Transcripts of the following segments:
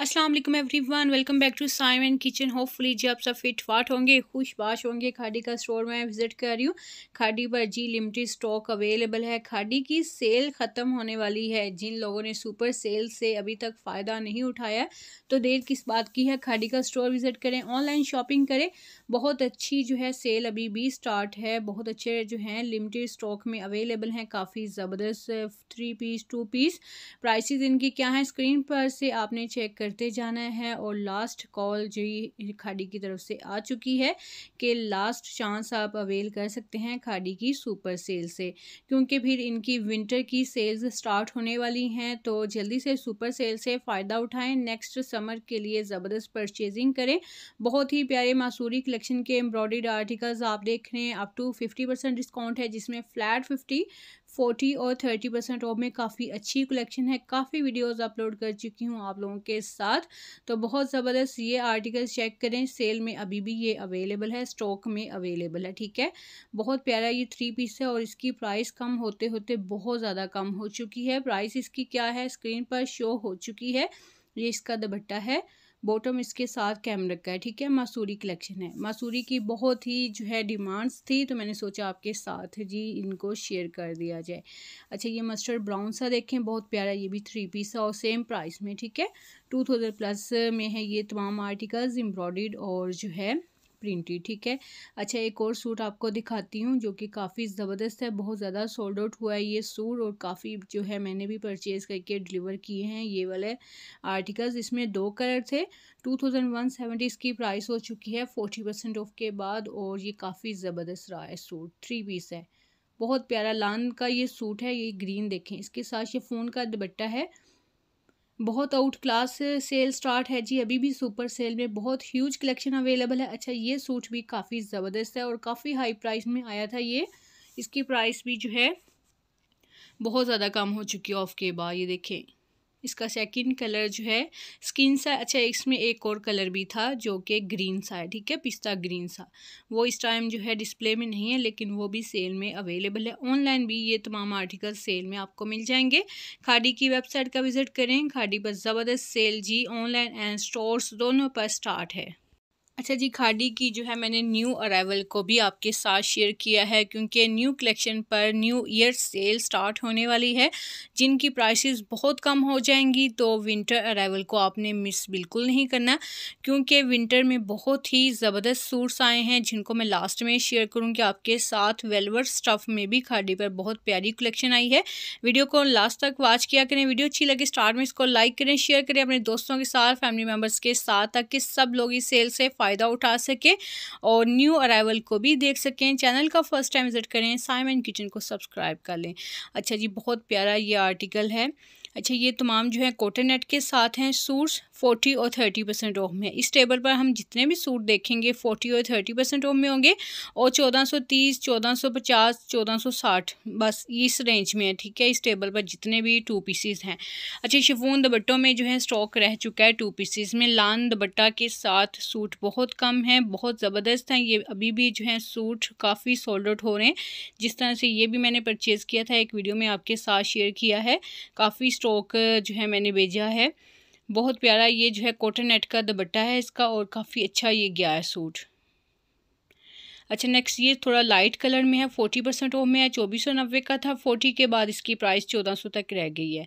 अस्सलाम वालेकुम everyone welcome back to Saim and kitchen hopefully जी आप सब फिट फाट होंगे खुशबाश होंगे खाडी का स्टोर मैं विज़िट कर रही हूँ खाडी पर जी लिमिटेड स्टॉक अवेलेबल है खाडी की सेल ख़त्म होने वाली है जिन लोगों ने सुपर सेल से अभी तक फ़ायदा नहीं उठाया तो देर किस बात की है खाडी का स्टोर विज़िट करें ऑनलाइन शॉपिंग करें बहुत अच्छी जो है सेल अभी भी स्टार्ट है बहुत अच्छे जो हैं लिमिटेड स्टॉक में अवेलेबल हैं काफ़ी ज़बरदस्त three piece two piece price इनकी क्या है स्क्रीन पर से आपने चेक कर करते जाना है और लास्ट कॉल जो खाड़ी की तरफ से आ चुकी है कि लास्ट चांस आप अवेल कर सकते हैं खाड़ी की सुपर सेल से क्योंकि फिर इनकी विंटर की सेल्स स्टार्ट होने वाली हैं तो जल्दी से सुपर सेल से फ़ायदा उठाएं नेक्स्ट समर के लिए ज़बरदस्त परचेजिंग करें बहुत ही प्यारे मासूरी कलेक्शन के एम्ब्रॉयड आर्टिकल्स आप देख रहे हैं up to fifty percent discount है जिसमें फ्लैट फिफ्टी फोर्टी और थर्टी परसेंट ऑफ में काफ़ी अच्छी कलेक्शन है काफ़ी वीडियोस अपलोड कर चुकी हूँ आप लोगों के साथ तो बहुत ज़बरदस्त ये आर्टिकल्स चेक करें सेल में अभी भी ये अवेलेबल है स्टॉक में अवेलेबल है ठीक है बहुत प्यारा ये थ्री पीस है और इसकी प्राइस कम होते होते बहुत ज़्यादा कम हो चुकी है प्राइस इसकी क्या है स्क्रीन पर शो हो चुकी है ये इसका दुपट्टा है बॉटम इसके साथ कैम रखा है ठीक है मासूरी कलेक्शन है मासूरी की बहुत ही जो है डिमांड्स थी तो मैंने सोचा आपके साथ जी इनको शेयर कर दिया जाए अच्छा ये मस्टर्ड ब्राउन सा देखें बहुत प्यारा ये भी थ्री पीस है और सेम प्राइस में ठीक है टू थाउजेंड प्लस में है ये तमाम आर्टिकल्स एम्ब्रॉयड और जो है प्रिंटी ठीक है अच्छा एक और सूट आपको दिखाती हूँ जो कि काफ़ी ज़बरदस्त है बहुत ज़्यादा सोल्ड आउट हुआ है ये सूट और काफ़ी जो है मैंने भी परचेज़ करके डिलीवर किए हैं ये वाले आर्टिकल्स इसमें दो कलर थे टू थाउजेंड वन सेवेंटी इसकी प्राइस हो चुकी है फोर्टी परसेंट ऑफ के बाद और ये काफ़ी ज़बरदस्त रहा है सूट थ्री पीस है बहुत प्यारा लान का ये सूट है ये ग्रीन देखें इसके साथ ये फ़ोन का दुपट्टा है बहुत आउट क्लास सेल स्टार्ट है जी अभी भी सुपर सेल में बहुत ह्यूज कलेक्शन अवेलेबल है अच्छा ये सूट भी काफ़ी ज़बरदस्त है और काफ़ी हाई प्राइस में आया था ये इसकी प्राइस भी जो है बहुत ज़्यादा कम हो चुकी है ऑफ के बाद ये देखें इसका सेकंड कलर जो है स्किन सा अच्छा इसमें एक और कलर भी था जो कि ग्रीन सा है ठीक है पिस्ता ग्रीन सा वो इस टाइम जो है डिस्प्ले में नहीं है लेकिन वो भी सेल में अवेलेबल है ऑनलाइन भी ये तमाम आर्टिकल सेल में आपको मिल जाएंगे खाडी की वेबसाइट का विज़िट करें खाडी पर ज़बरदस्त सेल जी ऑनलाइन एंड स्टोर्स दोनों पर स्टार्ट है अच्छा जी खाडी की जो है मैंने न्यू अराइवल को भी आपके साथ शेयर किया है क्योंकि न्यू कलेक्शन पर न्यू ईयर सेल स्टार्ट होने वाली है जिनकी प्राइसेस बहुत कम हो जाएंगी तो विंटर अराइवल को आपने मिस बिल्कुल नहीं करना क्योंकि विंटर में बहुत ही ज़बरदस्त सूट्स आए हैं जिनको मैं लास्ट में शेयर करूँगी आपके साथ वेलवर स्टफ़ में भी खाडी पर बहुत प्यारी कलेक्शन आई है वीडियो को लास्ट तक वॉच किया करें वीडियो अच्छी लगे स्टार्ट में इसको लाइक करें शेयर करें अपने दोस्तों के साथ फैमिली मेम्बर्स के साथ ताकि सब लोग इस सेल से फायदा फ़ायदा उठा सकें और न्यू अराइवल को भी देख सकें चैनल का फर्स्ट टाइम विज़िट करें साइमन किचन को सब्सक्राइब कर लें अच्छा जी बहुत प्यारा ये आर्टिकल है अच्छा ये तमाम जो है कॉटन नेट के साथ हैं सूट्स फोर्टी और थर्टी परसेंट ऑफ में इस टेबल पर हम जितने भी सूट देखेंगे फोर्टी और थर्टी परसेंट ऑफ में होंगे और चौदह सौ तीस चौदह सौ पचास चौदह सौ साठ बस इस रेंज में है ठीक है इस टेबल पर जितने भी टू पीसीज हैं अच्छा शिफोन दुपट्टों में जो है स्टॉक रह चुका है टू पीसीज में लान दुपट्टा के साथ सूट बहुत कम है बहुत ज़बरदस्त हैं ये अभी भी जो है सूट काफ़ी सोल्ड आउट हो रहे हैं जिस तरह से ये भी मैंने परचेज़ किया था एक वीडियो में आपके साथ शेयर किया है काफ़ी स्टॉक जो है मैंने भेजा है बहुत प्यारा ये जो है कॉटन नेट का दुपट्टा है इसका और काफ़ी अच्छा ये गया है सूट अच्छा नेक्स्ट ये थोड़ा लाइट कलर में है फोर्टी परसेंट ओफ में है चौबीस सौ नब्बे का था फोर्टी के बाद इसकी प्राइस चौदह सौ तक रह गई है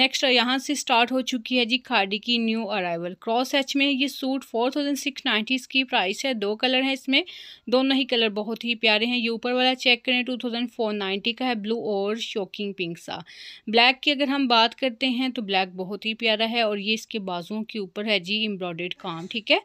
नेक्स्ट यहाँ से स्टार्ट हो चुकी है जी खाडी की न्यू अराइवल क्रॉस एच में ये suit four thousand six ninety इसकी प्राइस है दो कलर है इसमें दोनों ही कलर बहुत ही प्यारे हैं ये ऊपर वाला चेक करें टू थाउजेंड फोर नाइन्टी का है ब्लू और शॉकिंग पिंक सा ब्लैक की अगर हम बात करते हैं तो ब्लैक बहुत ही प्यारा है और ये इसके बाजुओं के ऊपर है जी एम्ब्रॉयड काम ठीक है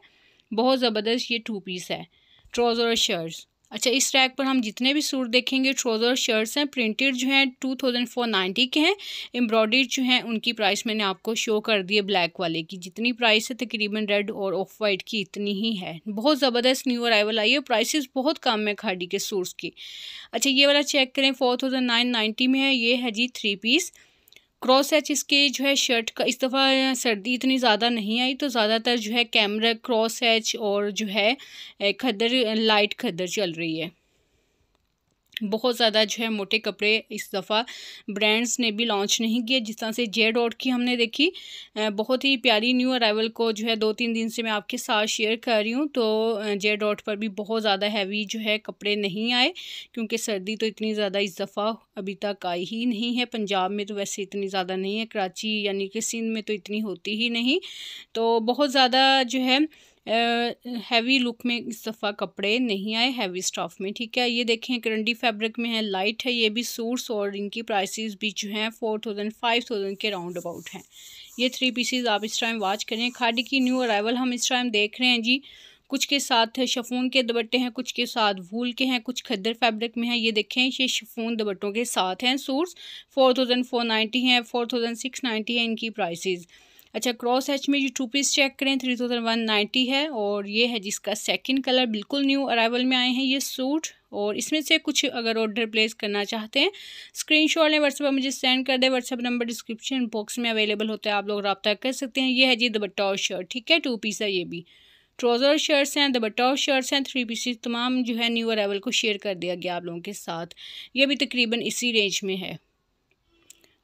बहुत ज़बरदस्त ये टू पीस है ट्रोज़र और शर्ट्स अच्छा इस रैक पर हम जितने भी सूट देखेंगे ट्रोज़र और शर्ट्स हैं प्रिंटेड जो हैं टू थाउजेंड फोर नाइन्टी के हैं एम्ब्रॉयड जो हैं उनकी प्राइस मैंने आपको शो कर दी है ब्लैक वाले की जितनी प्राइस है तकरीबन रेड और ऑफ वाइट की इतनी ही है बहुत ज़बरदस्त न्यू अराइवल आई है प्राइसेस बहुत कम है खाड़ी के सूट्स की अच्छा ये वाला चेक करें फोर थाउजेंड नाइन नाइन्टी में है ये है जी थ्री पीस क्रॉस एच इसके जो है शर्ट का इस दफ़ा सर्दी इतनी ज़्यादा नहीं आई तो ज़्यादातर जो है कैमरा क्रॉस एच और जो है खदर लाइट खदर चल रही है बहुत ज़्यादा जो है मोटे कपड़े इस दफ़ा ब्रांड्स ने भी लॉन्च नहीं किए जिस तरह से जे डॉट की हमने देखी बहुत ही प्यारी न्यू अराइवल को जो है दो तीन दिन से मैं आपके साथ शेयर कर रही हूँ तो जे डॉट पर भी बहुत ज़्यादा हैवी जो है कपड़े नहीं आए क्योंकि सर्दी तो इतनी ज़्यादा इस दफ़ा अभी तक आई ही नहीं है पंजाब में तो वैसे इतनी ज़्यादा नहीं है कराची यानी कि सिंध में तो इतनी होती ही नहीं तो बहुत ज़्यादा जो है हैवी लुक में इस दफ़ा कपड़े नहीं आए हैवी स्टॉफ में ठीक है ये देखें करंडी फैब्रिक में है लाइट है ये भी सूट्स और इनकी प्राइसेस भी जो हैं फोर थाउजेंड फाइव थाउजेंड के राउंड अबाउट हैं ये थ्री पीसीज आप इस टाइम वॉच करें खाड़ी की न्यू अराइवल हम इस टाइम देख रहे हैं जी कुछ के साथ शफून के दबट्टे हैं कुछ के साथ वूल के हैं कुछ खद्दर फैब्रिक में हैं ये देखें ये शफून दुपट्टों के साथ हैं suits four thousand four ninety हैं फोर थाउजेंड सिक्स नाइन्टी है इनकी प्राइसेज़ अच्छा क्रॉस हैच में जो टू पीस चेक करें थ्री थाउजेंड वन नाइन्टी है और ये है जिसका सेकंड कलर बिल्कुल न्यू अराइवल में आए हैं ये सूट और इसमें से कुछ अगर ऑर्डर प्लेस करना चाहते हैं स्क्रीन शॉट लें व्हाट्सएप मुझे सेंड कर दें व्हाट्सएप नंबर डिस्क्रिप्शन बॉक्स में अवेलेबल होता है आप लोग रबता कर सकते हैं ये है जी दबट्टा और शर्ट ठीक है टू पीस है ये भी ट्राउज़र शर्ट्स हैं दबट्टा और शर्ट्स हैं थ्री पीसीज तमाम जो है न्यू अराइवल को शेयर कर दिया गया आप लोगों के साथ ये भी तकरीबन इसी रेंज में है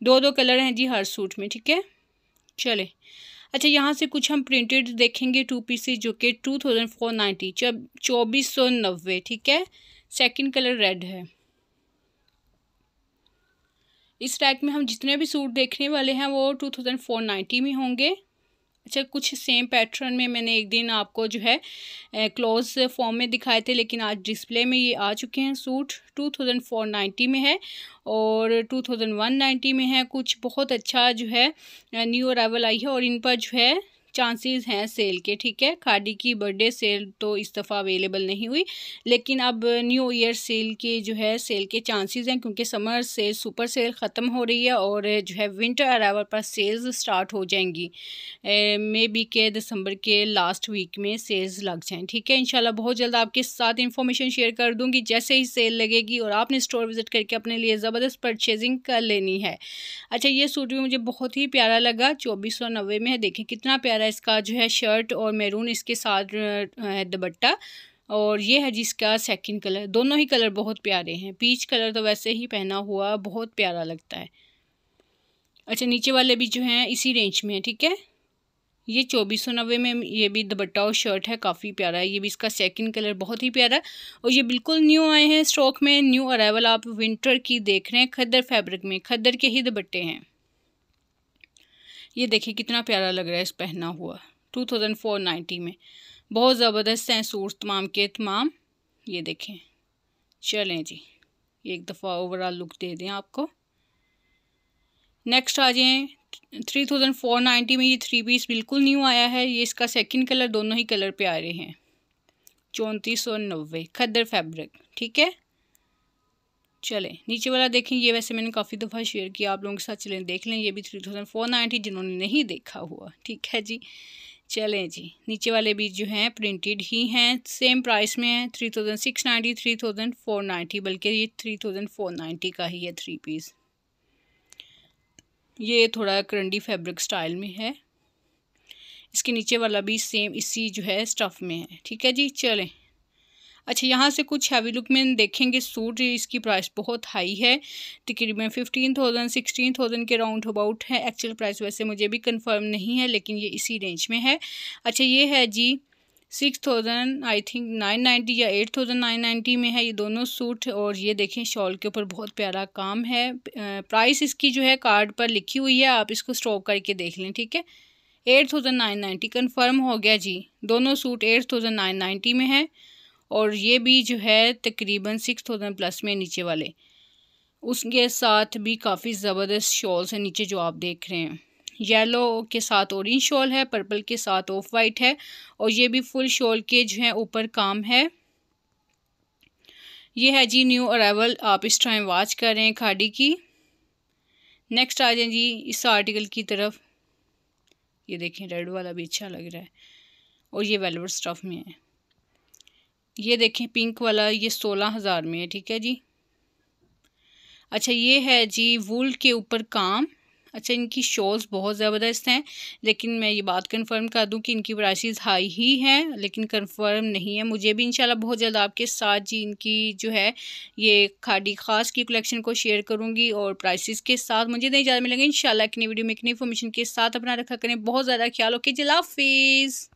दो दो कलर हैं जी हर सूट में ठीक है चले अच्छा यहाँ से कुछ हम प्रिंटेड देखेंगे टू पीसेज जो कि टू थाउजेंड फोर नाइन्टी चौबीस सौ नब्बे ठीक है सेकंड कलर रेड है इस रैक में हम जितने भी सूट देखने वाले हैं वो टू थाउजेंड फोर नाइन्टी में होंगे अच्छा कुछ सेम पैटर्न में मैंने एक दिन आपको जो है क्लोज फॉर्म में दिखाए थे लेकिन आज डिस्प्ले में ये आ चुके हैं suit two thousand four ninety में है और टू थाउजेंड वन नाइन्टी में है कुछ बहुत अच्छा जो है न्यू अरावल आई है और इन पर जो है चांसेस हैं सेल के ठीक है खादी की बर्थडे सेल तो इस दफ़ा अवेलेबल नहीं हुई लेकिन अब न्यू ईयर सेल के जो है सेल के चांसेस हैं क्योंकि समर से सुपर सेल ख़त्म हो रही है और जो है विंटर अरावल पर सेल्स स्टार्ट हो जाएंगी मे बी के दिसंबर के लास्ट वीक में सेल्स लग जाएँ ठीक है इनशाला बहुत जल्द आपके साथ इन्फॉर्मेशन शेयर कर दूँगी जैसे ही सेल लगेगी और आपने स्टोर विज़िट करके अपने लिए ज़बरदस्त परचेजिंग कर लेनी है अच्छा ये सूट भी मुझे बहुत ही प्यारा लगा चौबीस में है देखें कितना प्यारा सारा इसका जो है शर्ट और मैरून इसके साथ है दुपट्टा और ये है जिसका सेकंड कलर दोनों ही कलर बहुत प्यारे हैं पीच कलर तो वैसे ही पहना हुआ बहुत प्यारा लगता है अच्छा नीचे वाले भी जो हैं इसी रेंज में है ठीक है ये चौबीस सौ नब्बे में ये भी दुपट्टा और शर्ट है काफ़ी प्यारा है ये भी इसका सेकंड कलर बहुत ही प्यारा है और ये बिल्कुल न्यू आए हैं स्टॉक में न्यू अराइवल आप विंटर की देख रहे हैं खद्दर फैब्रिक में खद्दर के ही दुपट्टे हैं ये देखिए कितना प्यारा लग रहा है इस पहना हुआ टू थाउजेंड फोर नाइन्टी में बहुत ज़बरदस्त हैं सूट तमाम के तमाम ये देखें चलें जी एक दफ़ा ओवरऑल लुक दे दें आपको नेक्स्ट आ जाएँ थ्री थाउजेंड फोर नाइन्टी में ये थ्री पीस बिल्कुल न्यू आया है ये इसका सेकंड कलर दोनों ही कलर प्यारे हैं चौंतीस सौ नब्बे खद्दर फैब्रिक ठीक है चलें नीचे वाला देखें ये वैसे मैंने काफ़ी दफ़ा शेयर किया आप लोगों के साथ चलें देख लें ये भी थ्री थाउजेंड फोर नाइन्टी जिन्होंने नहीं देखा हुआ ठीक है जी चलें जी नीचे वाले भी जो हैं प्रिंटेड ही हैं सेम प्राइस में हैं three thousand six ninety three thousand four ninety बल्कि ये थ्री थाउजेंड फोर नाइन्टी का ही है थ्री पीस ये थोड़ा करंडी फैब्रिक स्टाइल में है इसके नीचे वाला भी सेम इसी जो है स्टफ़ में है ठीक है जी चलें अच्छा यहाँ से कुछ हैवी लुक में देखेंगे सूट इसकी प्राइस बहुत हाई है तकरीबन फिफ्टीन थाउजेंड सिक्सटीन थाउजेंड के राउंड अबाउट है एक्चुअल प्राइस वैसे मुझे भी कंफर्म नहीं है लेकिन ये इसी रेंज में है अच्छा ये है जी six thousand I think nine ninety या एट थाउजेंड नाइन नाइन्टी में है ये दोनों सूट और ये देखें शॉल के ऊपर बहुत प्यारा काम है प्राइस इसकी जो है कार्ड पर लिखी हुई है आप इसको स्टॉक करके देख लें ठीक है eight thousand nine ninety confirm हो गया जी दोनों suit eight thousand nine ninety में है और ये भी जो है तकरीबन सिक्स थाउजेंड प्लस में नीचे वाले उसके साथ भी काफ़ी ज़बरदस्त शॉल्स हैं नीचे जो आप देख रहे हैं येलो के साथ औरेंज शॉल है पर्पल के साथ ऑफ वाइट है और ये भी फुल शॉल के जो है ऊपर काम है ये है जी न्यू अराइवल आप इस टाइम वॉच कर रहे हैं खाड़ी की नेक्स्ट आ जाए जी इस आर्टिकल की तरफ ये देखें रेड वाला भी अच्छा लग रहा है और ये वेलवर स्टफ में है ये देखें पिंक वाला ये सोलह हज़ार में है ठीक है जी अच्छा ये है जी वूल के ऊपर काम अच्छा इनकी शॉल्स बहुत ज़बरदस्त हैं लेकिन मैं ये बात कंफर्म कर दूं कि इनकी प्राइसेस हाई ही हैं लेकिन कंफर्म नहीं है मुझे भी इंशाल्लाह बहुत जल्द आपके साथ जी इनकी जो है ये खाडी खास की कलेक्शन को शेयर करूँगी और प्राइसेस के साथ मुझे नहीं ज़्यादा मिलेंगे इन शाला वीडियो में इतनी इन्फॉर्मेशन के साथ अपना रखा करें बहुत ज़्यादा ख्याल ओके हाफिज़